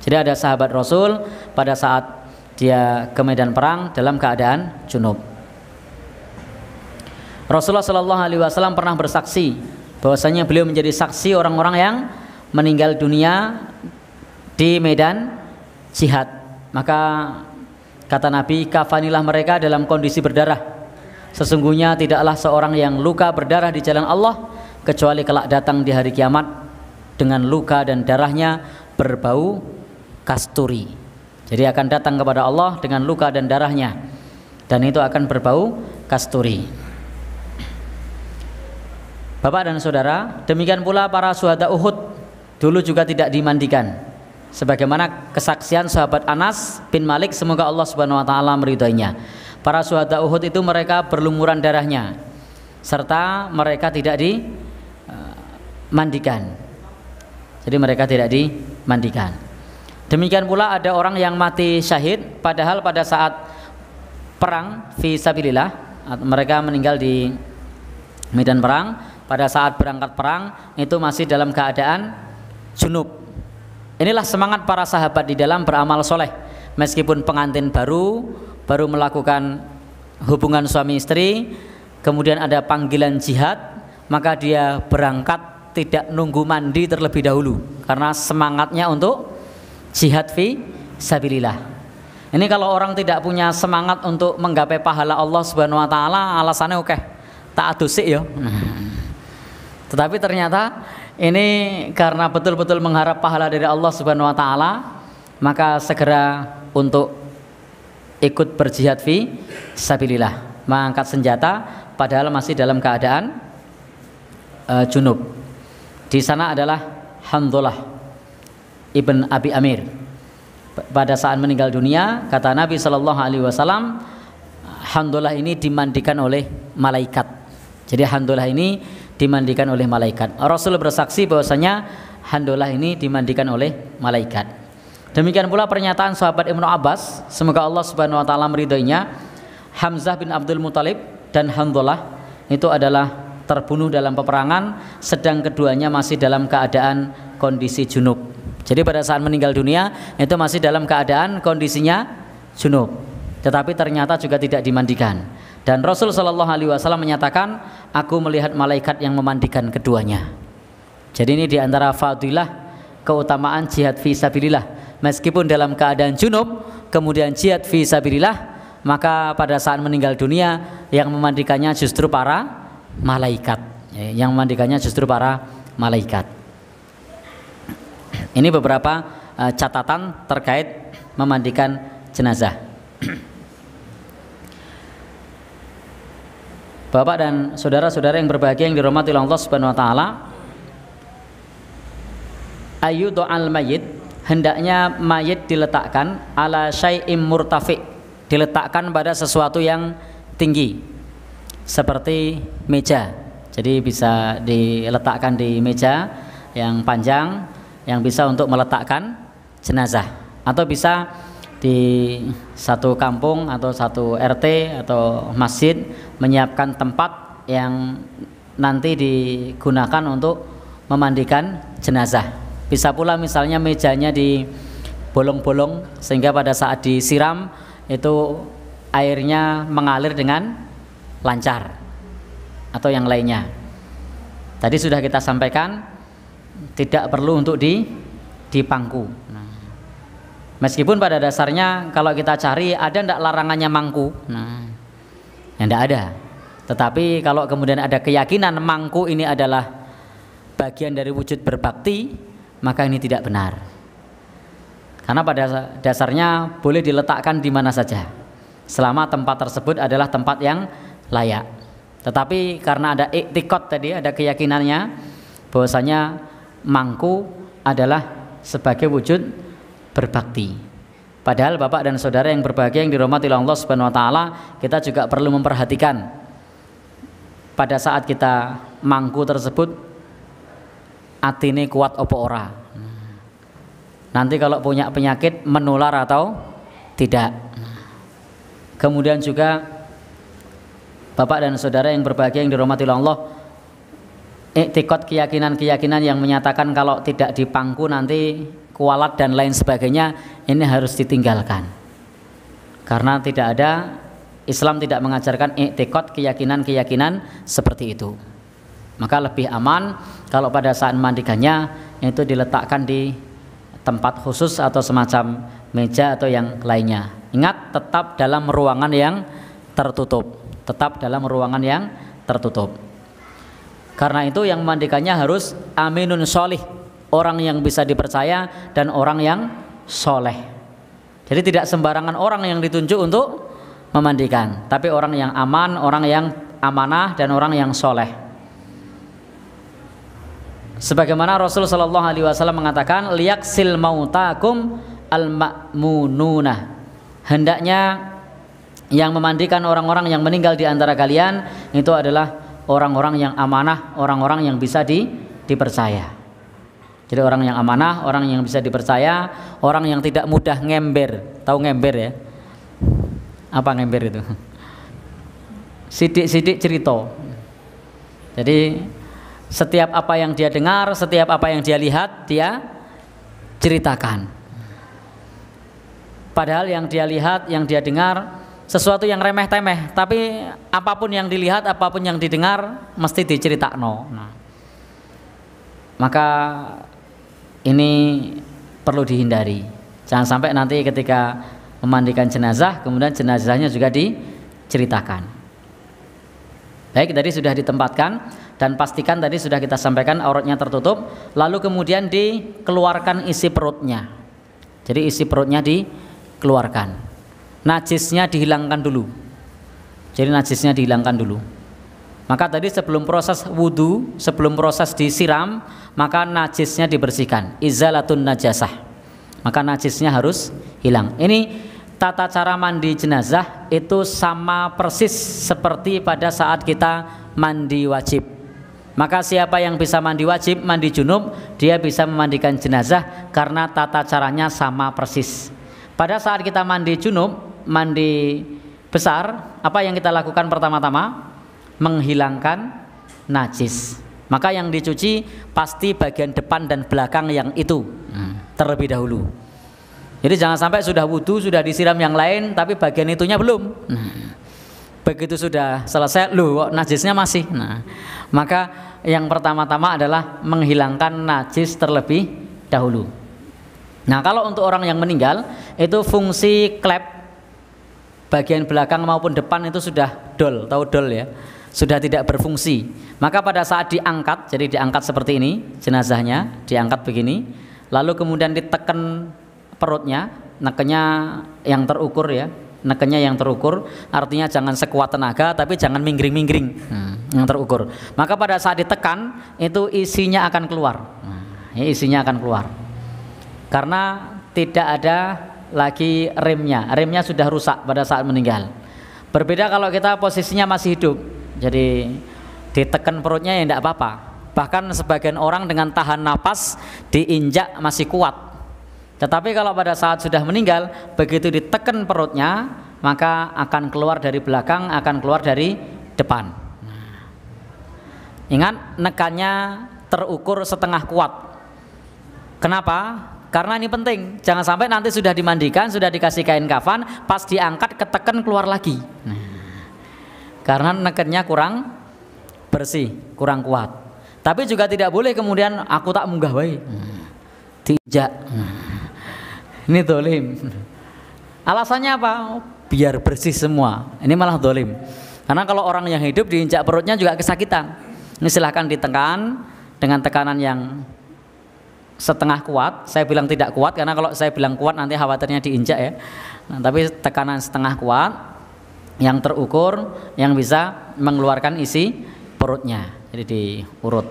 A: Jadi ada sahabat Rasul pada saat dia ke medan perang dalam keadaan junub. Rasulullah Shallallahu Alaihi Wasallam pernah bersaksi bahwasanya beliau menjadi saksi orang-orang yang meninggal dunia di medan jihad. Maka kata Nabi, kafanilah mereka dalam kondisi berdarah Sesungguhnya tidaklah seorang yang luka berdarah di jalan Allah kecuali kelak datang di hari kiamat dengan luka dan darahnya berbau kasturi. Jadi akan datang kepada Allah dengan luka dan darahnya dan itu akan berbau kasturi. Bapak dan saudara, demikian pula para suhada Uhud dulu juga tidak dimandikan. Sebagaimana kesaksian sahabat Anas bin Malik semoga Allah Subhanahu wa taala meridainya para suhada Uhud itu mereka berlumuran darahnya serta mereka tidak dimandikan. Eh, Jadi mereka tidak dimandikan. Demikian pula ada orang yang mati syahid padahal pada saat perang fi sabilillah mereka meninggal di medan perang pada saat berangkat perang itu masih dalam keadaan junub. Inilah semangat para sahabat di dalam beramal soleh meskipun pengantin baru baru melakukan hubungan suami istri, kemudian ada panggilan jihad, maka dia berangkat tidak nunggu mandi terlebih dahulu karena semangatnya untuk jihad fi sabilillah. Ini kalau orang tidak punya semangat untuk menggapai pahala Allah Subhanahu wa taala, alasannya oke. tak adusik ya. Tetapi ternyata ini karena betul-betul mengharap pahala dari Allah Subhanahu wa taala, maka segera untuk ikut berjihad fi sabilillah mengangkat senjata padahal masih dalam keadaan uh, junub di sana adalah Hamdullah ibn Abi Amir pada saat meninggal dunia kata Nabi Shallallahu Alaihi Wasallam Hamdullah ini dimandikan oleh malaikat jadi Hamdullah ini dimandikan oleh malaikat Rasul bersaksi bahwasanya Hamdullah ini dimandikan oleh malaikat Demikian pula pernyataan sahabat Ibnu Abbas, semoga Allah Subhanahu wa taala meridainya. Hamzah bin Abdul Muthalib dan Hamdullah itu adalah terbunuh dalam peperangan sedang keduanya masih dalam keadaan kondisi junub. Jadi pada saat meninggal dunia itu masih dalam keadaan kondisinya junub. Tetapi ternyata juga tidak dimandikan. Dan Rasul Shallallahu Alaihi Wasallam menyatakan, aku melihat malaikat yang memandikan keduanya. Jadi ini diantara fadilah keutamaan jihad fi sabilillah meskipun dalam keadaan junub kemudian jihad fi sabilillah maka pada saat meninggal dunia yang memandikannya justru para malaikat ya, yang memandikannya justru para malaikat ini beberapa eh, catatan terkait memandikan jenazah Bapak dan saudara-saudara yang berbahagia yang dirahmati Allah Subhanahu wa taala ayyudu al mayyit hendaknya mayit diletakkan ala syai'im murtafi diletakkan pada sesuatu yang tinggi seperti meja jadi bisa diletakkan di meja yang panjang yang bisa untuk meletakkan jenazah atau bisa di satu kampung atau satu RT atau masjid menyiapkan tempat yang nanti digunakan untuk memandikan jenazah bisa pula misalnya mejanya di bolong bolong sehingga pada saat disiram itu airnya mengalir dengan lancar atau yang lainnya. Tadi sudah kita sampaikan tidak perlu untuk di dipangku. Nah. Meskipun pada dasarnya kalau kita cari ada ndak larangannya mangku? Nah, yang tidak ada. Tetapi kalau kemudian ada keyakinan mangku ini adalah bagian dari wujud berbakti, maka ini tidak benar. Karena pada dasarnya boleh diletakkan di mana saja selama tempat tersebut adalah tempat yang layak. Tetapi karena ada iktikot tadi, ada keyakinannya bahwasanya mangku adalah sebagai wujud berbakti. Padahal Bapak dan Saudara yang berbahagia yang dirahmati Allah Subhanahu wa taala, kita juga perlu memperhatikan pada saat kita mangku tersebut atine kuat opo ora nanti kalau punya penyakit menular atau tidak kemudian juga Bapak dan saudara yang berbahagia yang dirahmati Allah iktikot keyakinan-keyakinan yang menyatakan kalau tidak dipangku nanti kualat dan lain sebagainya ini harus ditinggalkan karena tidak ada Islam tidak mengajarkan iktikot keyakinan-keyakinan seperti itu maka lebih aman kalau pada saat mandikannya itu diletakkan di tempat khusus atau semacam meja atau yang lainnya. Ingat tetap dalam ruangan yang tertutup, tetap dalam ruangan yang tertutup. Karena itu yang mandikannya harus aminun solih, orang yang bisa dipercaya dan orang yang soleh. Jadi tidak sembarangan orang yang ditunjuk untuk memandikan, tapi orang yang aman, orang yang amanah dan orang yang soleh. Sebagaimana Rasul Shallallahu Alaihi Wasallam mengatakan, liak sil mautakum al makmununa. Hendaknya yang memandikan orang-orang yang meninggal di antara kalian itu adalah orang-orang yang amanah, orang-orang yang bisa di, dipercaya. Jadi orang yang amanah, orang yang bisa dipercaya, orang yang tidak mudah ngember. Tahu ngember ya? Apa ngember itu? Sidik-sidik cerita. Jadi setiap apa yang dia dengar, setiap apa yang dia lihat, dia ceritakan. Padahal yang dia lihat, yang dia dengar, sesuatu yang remeh-temeh, tapi apapun yang dilihat, apapun yang didengar, mesti diceritakno. Nah, maka ini perlu dihindari. Jangan sampai nanti ketika memandikan jenazah, kemudian jenazahnya juga diceritakan. Baik, tadi sudah ditempatkan dan pastikan tadi sudah kita sampaikan auratnya tertutup lalu kemudian dikeluarkan isi perutnya jadi isi perutnya dikeluarkan najisnya dihilangkan dulu jadi najisnya dihilangkan dulu maka tadi sebelum proses wudhu sebelum proses disiram maka najisnya dibersihkan izalatun najasah maka najisnya harus hilang ini tata cara mandi jenazah itu sama persis seperti pada saat kita mandi wajib maka siapa yang bisa mandi wajib, mandi junub, dia bisa memandikan jenazah karena tata caranya sama persis. Pada saat kita mandi junub, mandi besar, apa yang kita lakukan pertama-tama? Menghilangkan najis. Maka yang dicuci pasti bagian depan dan belakang yang itu hmm. terlebih dahulu. Jadi jangan sampai sudah wudhu, sudah disiram yang lain, tapi bagian itunya belum. Hmm begitu sudah selesai lu najisnya masih nah maka yang pertama-tama adalah menghilangkan najis terlebih dahulu nah kalau untuk orang yang meninggal itu fungsi klep bagian belakang maupun depan itu sudah dol tahu dol ya sudah tidak berfungsi maka pada saat diangkat jadi diangkat seperti ini jenazahnya diangkat begini lalu kemudian ditekan perutnya nekenya yang terukur ya nekennya yang terukur artinya jangan sekuat tenaga tapi jangan minggring-minggring hmm, yang terukur maka pada saat ditekan itu isinya akan keluar hmm, isinya akan keluar karena tidak ada lagi remnya remnya sudah rusak pada saat meninggal berbeda kalau kita posisinya masih hidup jadi ditekan perutnya ya tidak apa-apa bahkan sebagian orang dengan tahan napas diinjak masih kuat tetapi kalau pada saat sudah meninggal, begitu ditekan perutnya, maka akan keluar dari belakang, akan keluar dari depan. Nah. Ingat, nekannya terukur setengah kuat. Kenapa? Karena ini penting. Jangan sampai nanti sudah dimandikan, sudah dikasih kain kafan, pas diangkat ketekan keluar lagi. Nah. Karena nekennya kurang bersih, kurang kuat. Tapi juga tidak boleh kemudian aku tak munggah wae. Nah. Tidak ini dolim alasannya apa biar bersih semua ini malah dolim karena kalau orang yang hidup diinjak perutnya juga kesakitan ini silahkan ditekan dengan tekanan yang setengah kuat saya bilang tidak kuat karena kalau saya bilang kuat nanti khawatirnya diinjak ya nah, tapi tekanan setengah kuat yang terukur yang bisa mengeluarkan isi perutnya jadi diurut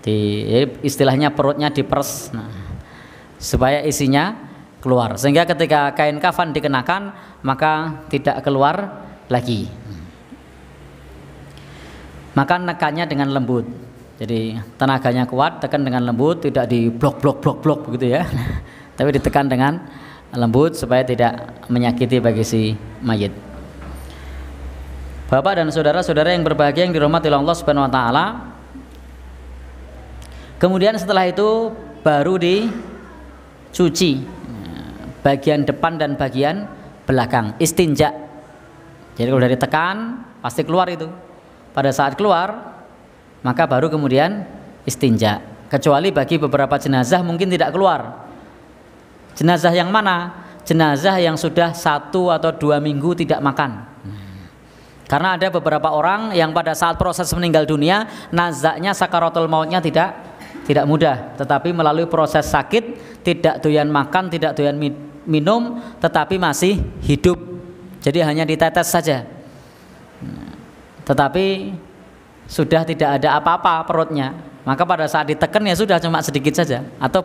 A: di istilahnya perutnya diperes nah supaya isinya keluar sehingga ketika kain kafan dikenakan maka tidak keluar lagi maka nekannya dengan lembut jadi tenaganya kuat tekan dengan lembut tidak di blok blok blok blok begitu ya tapi ditekan dengan lembut supaya tidak menyakiti bagi si mayit Bapak dan saudara-saudara yang berbahagia yang dirahmati Allah Subhanahu wa taala. Kemudian setelah itu baru di cuci bagian depan dan bagian belakang istinja jadi kalau dari tekan pasti keluar itu pada saat keluar maka baru kemudian istinja kecuali bagi beberapa jenazah mungkin tidak keluar jenazah yang mana jenazah yang sudah satu atau dua minggu tidak makan karena ada beberapa orang yang pada saat proses meninggal dunia nazaknya sakaratul mautnya tidak tidak mudah tetapi melalui proses sakit tidak doyan makan, tidak doyan minum, tetapi masih hidup. Jadi hanya ditetes saja. Nah, tetapi sudah tidak ada apa-apa perutnya. Maka pada saat diteken ya sudah cuma sedikit saja atau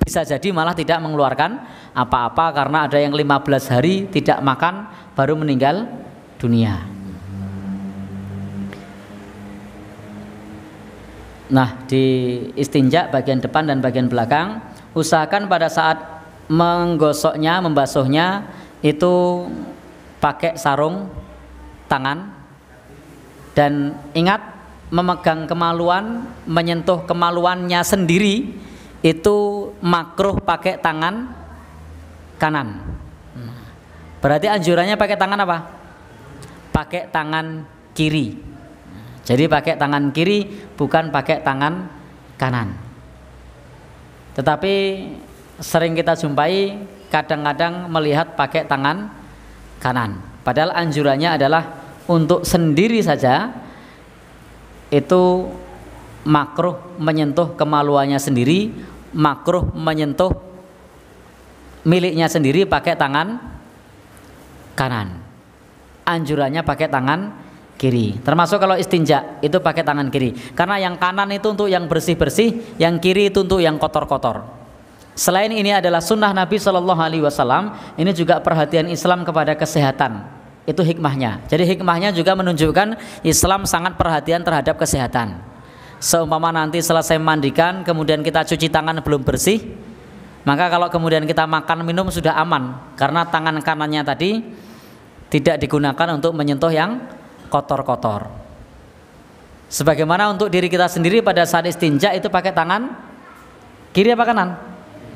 A: bisa jadi malah tidak mengeluarkan apa-apa karena ada yang 15 hari tidak makan baru meninggal dunia. Nah, di istinja bagian depan dan bagian belakang usahakan pada saat menggosoknya, membasuhnya itu pakai sarung tangan dan ingat memegang kemaluan, menyentuh kemaluannya sendiri itu makruh pakai tangan kanan. Berarti anjurannya pakai tangan apa? Pakai tangan kiri. Jadi pakai tangan kiri bukan pakai tangan kanan. Tetapi sering kita jumpai kadang-kadang melihat pakai tangan kanan. Padahal anjurannya adalah untuk sendiri saja itu makruh menyentuh kemaluannya sendiri, makruh menyentuh miliknya sendiri pakai tangan kanan. Anjurannya pakai tangan kiri. Termasuk kalau istinja itu pakai tangan kiri. Karena yang kanan itu untuk yang bersih-bersih, yang kiri itu untuk yang kotor-kotor. Selain ini adalah sunnah Nabi Shallallahu Alaihi Wasallam, ini juga perhatian Islam kepada kesehatan. Itu hikmahnya. Jadi hikmahnya juga menunjukkan Islam sangat perhatian terhadap kesehatan. Seumpama nanti selesai mandikan, kemudian kita cuci tangan belum bersih, maka kalau kemudian kita makan minum sudah aman karena tangan kanannya tadi tidak digunakan untuk menyentuh yang kotor-kotor. Sebagaimana untuk diri kita sendiri pada saat istinja itu pakai tangan kiri apa kanan?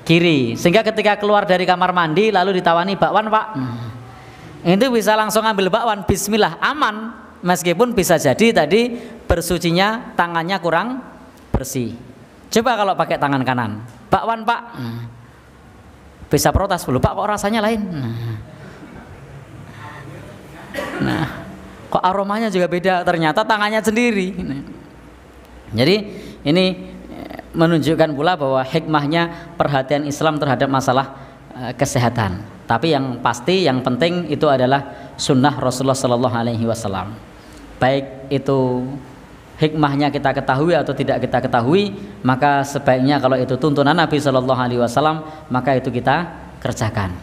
A: Kiri. Sehingga ketika keluar dari kamar mandi lalu ditawani bakwan, Pak. Hmm. Itu bisa langsung ambil bakwan, bismillah, aman. Meskipun bisa jadi tadi bersucinya tangannya kurang bersih. Coba kalau pakai tangan kanan. Bakwan, Pak. Hmm. Bisa protes dulu, Pak kok rasanya lain. Hmm. Nah, kok aromanya juga beda ternyata tangannya sendiri jadi ini eh, menunjukkan pula bahwa hikmahnya perhatian Islam terhadap masalah eh, kesehatan tapi yang pasti yang penting itu adalah sunnah Rasulullah Shallallahu Alaihi Wasallam baik itu hikmahnya kita ketahui atau tidak kita ketahui maka sebaiknya kalau itu tuntunan Nabi Shallallahu Alaihi Wasallam maka itu kita kerjakan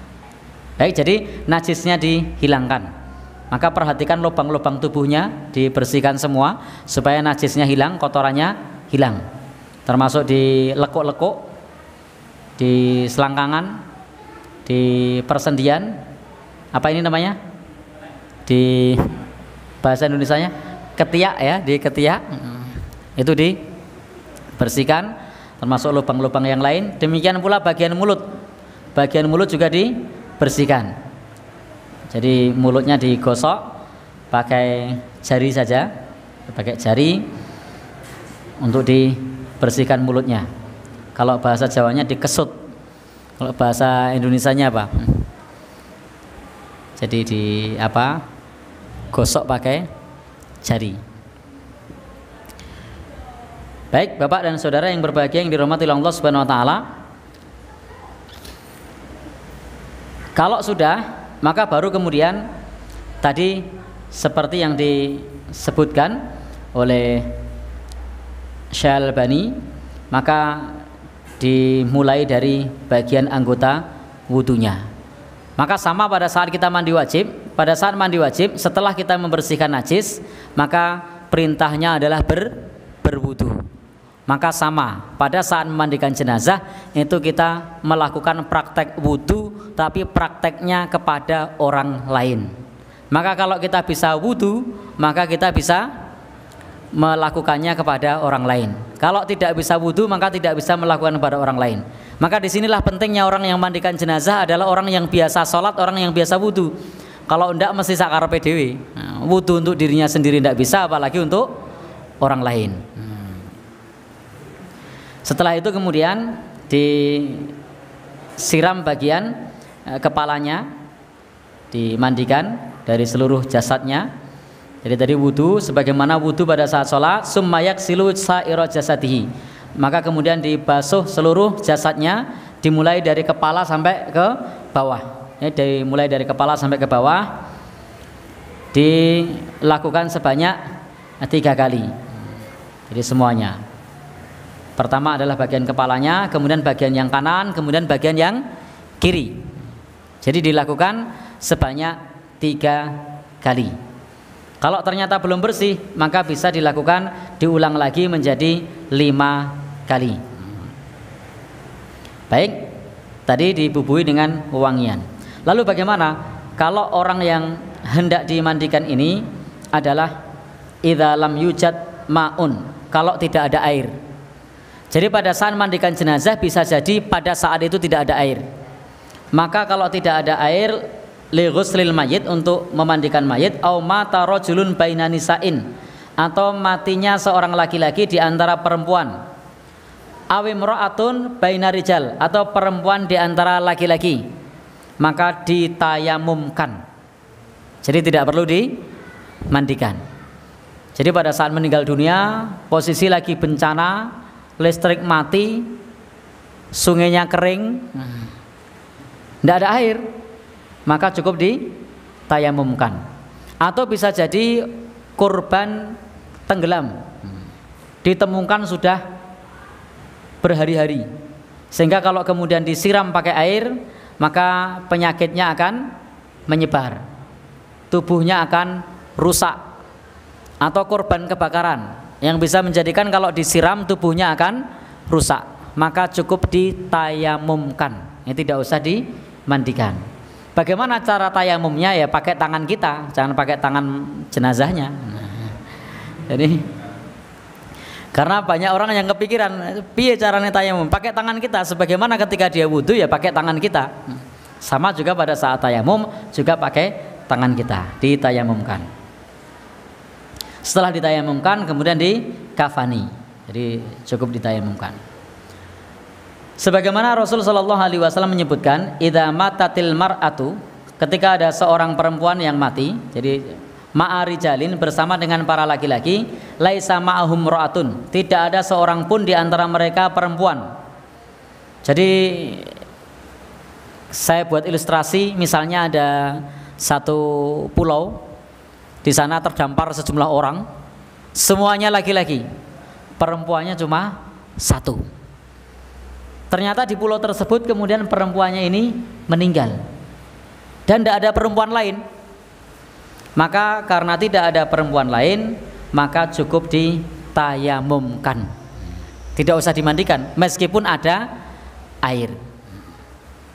A: baik jadi najisnya dihilangkan maka perhatikan lubang-lubang tubuhnya dibersihkan semua supaya najisnya hilang, kotorannya hilang. Termasuk di lekuk-lekuk, di selangkangan, di persendian, apa ini namanya? Di bahasa indonesia ketiak ya, di ketiak. Itu dibersihkan termasuk lubang-lubang yang lain. Demikian pula bagian mulut. Bagian mulut juga dibersihkan jadi mulutnya digosok pakai jari saja pakai jari untuk dibersihkan mulutnya kalau bahasa Jawanya dikesut kalau bahasa Indonesia-nya apa jadi di apa gosok pakai jari baik Bapak dan Saudara yang berbahagia yang dirahmati Allah Subhanahu wa taala kalau sudah maka baru kemudian tadi seperti yang disebutkan oleh Bani maka dimulai dari bagian anggota wudhunya maka sama pada saat kita mandi wajib pada saat mandi wajib setelah kita membersihkan najis maka perintahnya adalah ber berwudhu maka sama pada saat memandikan jenazah itu kita melakukan praktek wudhu tapi prakteknya kepada orang lain maka kalau kita bisa wudhu maka kita bisa melakukannya kepada orang lain kalau tidak bisa wudhu maka tidak bisa melakukan kepada orang lain maka disinilah pentingnya orang yang mandikan jenazah adalah orang yang biasa sholat orang yang biasa wudhu kalau tidak mesti sakar PDW nah, wudhu untuk dirinya sendiri tidak bisa apalagi untuk orang lain setelah itu kemudian disiram bagian e, kepalanya, dimandikan dari seluruh jasadnya. Jadi tadi wudhu, sebagaimana wudhu pada saat sholat, summayak silu sa'iro jasadihi. Maka kemudian dibasuh seluruh jasadnya, dimulai dari kepala sampai ke bawah. Ini dari mulai dari kepala sampai ke bawah dilakukan sebanyak tiga kali. Jadi semuanya. Pertama adalah bagian kepalanya, kemudian bagian yang kanan, kemudian bagian yang kiri. Jadi dilakukan sebanyak tiga kali. Kalau ternyata belum bersih, maka bisa dilakukan diulang lagi menjadi lima kali. Baik, tadi dibubui dengan wangian. Lalu bagaimana kalau orang yang hendak dimandikan ini adalah idalam yujat maun, kalau tidak ada air. Jadi pada saat mandikan jenazah bisa jadi pada saat itu tidak ada air. Maka kalau tidak ada air li lil mayit untuk memandikan mayit au mata rojulun bainanisain sa'in atau matinya seorang laki-laki di antara perempuan. Awimro'atun bainarijal atau perempuan di antara laki-laki. Maka ditayamumkan. Jadi tidak perlu dimandikan. Jadi pada saat meninggal dunia, posisi lagi bencana, listrik mati, sungainya kering, tidak ada air, maka cukup ditayamumkan. Atau bisa jadi korban tenggelam, ditemukan sudah berhari-hari. Sehingga kalau kemudian disiram pakai air, maka penyakitnya akan menyebar. Tubuhnya akan rusak atau korban kebakaran yang bisa menjadikan kalau disiram tubuhnya akan rusak maka cukup ditayamumkan ya tidak usah dimandikan bagaimana cara tayamumnya ya pakai tangan kita jangan pakai tangan jenazahnya jadi karena banyak orang yang kepikiran piye caranya tayamum pakai tangan kita sebagaimana ketika dia wudhu ya pakai tangan kita sama juga pada saat tayamum juga pakai tangan kita ditayamumkan setelah ditayamumkan kemudian dikafani. Jadi cukup ditayamumkan. Sebagaimana Rasul Shallallahu Alaihi Wasallam menyebutkan, ida matatil mar'atu ketika ada seorang perempuan yang mati, jadi ma'ari jalin bersama dengan para laki-laki, laisa ma'ahum ra'atun, tidak ada seorang pun di antara mereka perempuan. Jadi saya buat ilustrasi misalnya ada satu pulau di sana terdampar sejumlah orang, semuanya laki-laki, perempuannya cuma satu. Ternyata di pulau tersebut kemudian perempuannya ini meninggal dan tidak ada perempuan lain. Maka karena tidak ada perempuan lain, maka cukup ditayamumkan. Tidak usah dimandikan, meskipun ada air.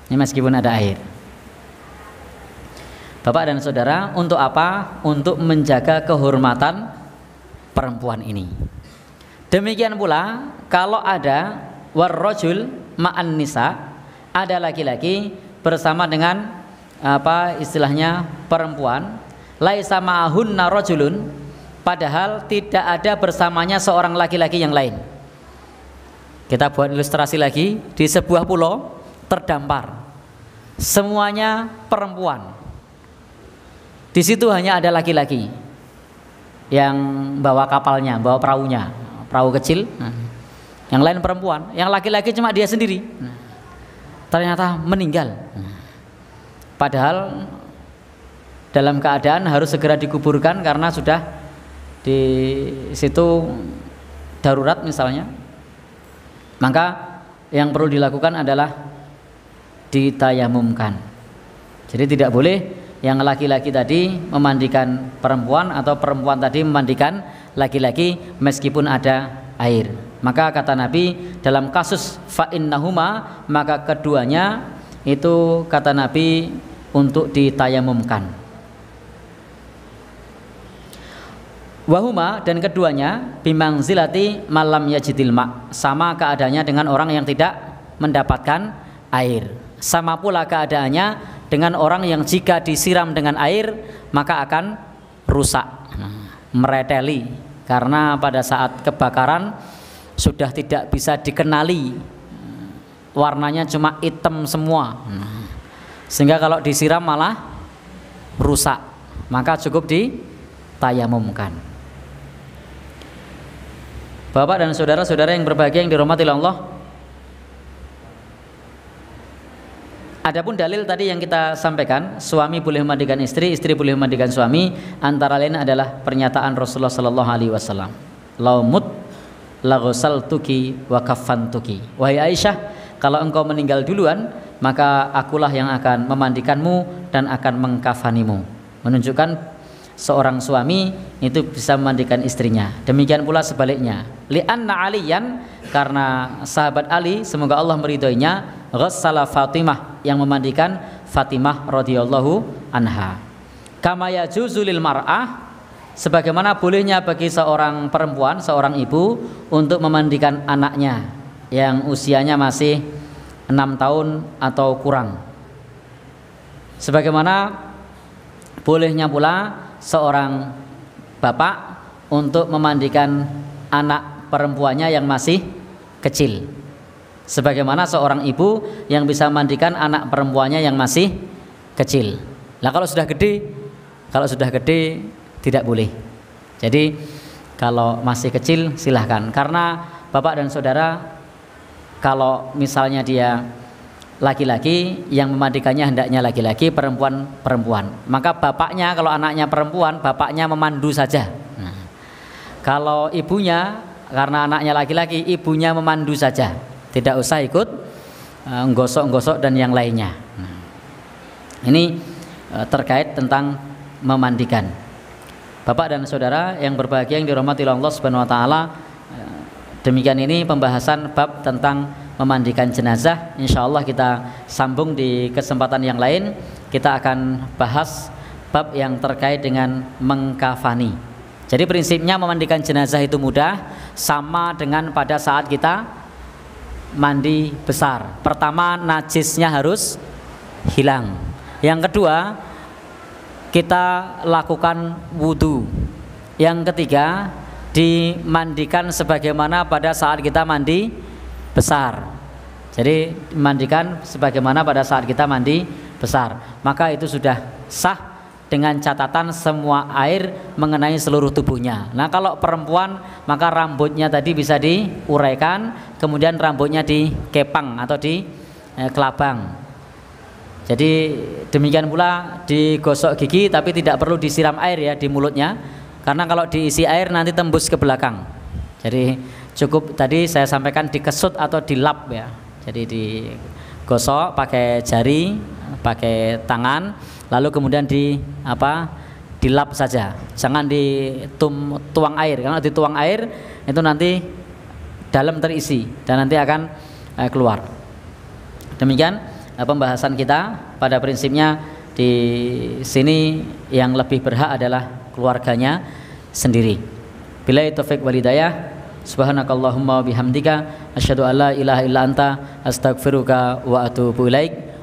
A: Ini meskipun ada air. Bapak dan saudara, untuk apa? Untuk menjaga kehormatan perempuan ini. Demikian pula kalau ada warrojul ma'an nisa, ada laki-laki bersama dengan apa istilahnya perempuan, laisa ma'ahunna rojulun, padahal tidak ada bersamanya seorang laki-laki yang lain. Kita buat ilustrasi lagi di sebuah pulau terdampar. Semuanya perempuan di situ hanya ada laki-laki yang bawa kapalnya, bawa perahunya, perahu kecil. Nah, yang lain perempuan, yang laki-laki cuma dia sendiri. Nah, ternyata meninggal. Nah, padahal dalam keadaan harus segera dikuburkan karena sudah di situ darurat misalnya. Maka yang perlu dilakukan adalah ditayamumkan. Jadi tidak boleh yang laki-laki tadi memandikan perempuan atau perempuan tadi memandikan laki-laki meskipun ada air. Maka kata Nabi dalam kasus fa'innahuma maka keduanya itu kata Nabi untuk ditayamumkan. Wahuma dan keduanya bimang zilati malam yajidil mak sama keadaannya dengan orang yang tidak mendapatkan air. Sama pula keadaannya dengan orang yang jika disiram dengan air maka akan rusak mereteli karena pada saat kebakaran sudah tidak bisa dikenali warnanya cuma hitam semua sehingga kalau disiram malah rusak maka cukup ditayamumkan Bapak dan saudara-saudara yang berbahagia yang dirahmati Allah Adapun dalil tadi yang kita sampaikan, suami boleh memandikan istri, istri boleh memandikan suami, antara lain adalah pernyataan Rasulullah sallallahu alaihi wasallam. Laumut laghusaltuki wa kafantuki. Wahai Aisyah, kalau engkau meninggal duluan, maka akulah yang akan memandikanmu dan akan mengkafanimu. Menunjukkan seorang suami itu bisa memandikan istrinya. Demikian pula sebaliknya. Li'anna aliyan karena sahabat Ali semoga Allah meridhoinya ghassala Fatimah yang memandikan Fatimah radhiyallahu anha. Kama yajuzu lil mar'ah sebagaimana bolehnya bagi seorang perempuan, seorang ibu untuk memandikan anaknya yang usianya masih enam tahun atau kurang. Sebagaimana bolehnya pula seorang bapak untuk memandikan anak perempuannya yang masih kecil sebagaimana seorang ibu yang bisa mandikan anak perempuannya yang masih kecil. Nah, kalau sudah gede, kalau sudah gede tidak boleh. Jadi kalau masih kecil silahkan karena bapak dan saudara kalau misalnya dia laki-laki yang memandikannya hendaknya laki-laki perempuan perempuan maka bapaknya kalau anaknya perempuan bapaknya memandu saja nah, kalau ibunya karena anaknya laki-laki ibunya memandu saja tidak usah ikut eh, nggosok gosok-gosok dan yang lainnya nah, ini eh, terkait tentang memandikan Bapak dan saudara yang berbahagia yang dirahmati Allah Subhanahu wa taala eh, demikian ini pembahasan bab tentang memandikan jenazah Insya Allah kita sambung di kesempatan yang lain kita akan bahas bab yang terkait dengan mengkafani jadi prinsipnya memandikan jenazah itu mudah sama dengan pada saat kita mandi besar. Pertama najisnya harus hilang. Yang kedua kita lakukan wudhu. Yang ketiga dimandikan sebagaimana pada saat kita mandi besar. Jadi dimandikan sebagaimana pada saat kita mandi besar. Maka itu sudah sah dengan catatan semua air mengenai seluruh tubuhnya. Nah, kalau perempuan maka rambutnya tadi bisa diuraikan, kemudian rambutnya dikepang atau di eh, kelabang. Jadi demikian pula digosok gigi tapi tidak perlu disiram air ya di mulutnya karena kalau diisi air nanti tembus ke belakang. Jadi cukup tadi saya sampaikan dikesut atau dilap ya. Jadi digosok pakai jari, pakai tangan lalu kemudian di apa dilap saja jangan ditum tuang air karena dituang air itu nanti dalam terisi dan nanti akan eh, keluar demikian eh, pembahasan kita pada prinsipnya di sini yang lebih berhak adalah keluarganya sendiri bila itu fik walidayah subhanakallahumma bihamdika asyhadu alla ilaha illa anta astaghfiruka wa atubu ilaika